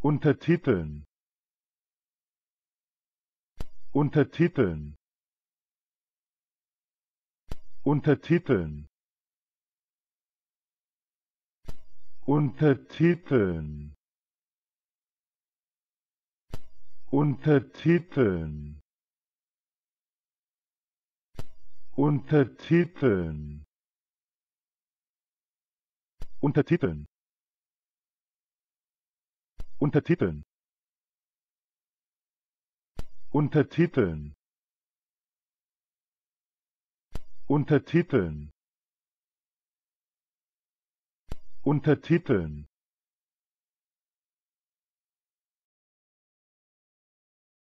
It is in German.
Untertiteln Untertiteln Untertiteln Untertiteln Untertiteln Untertiteln Untertiteln Untertiteln Untertiteln Untertiteln Untertiteln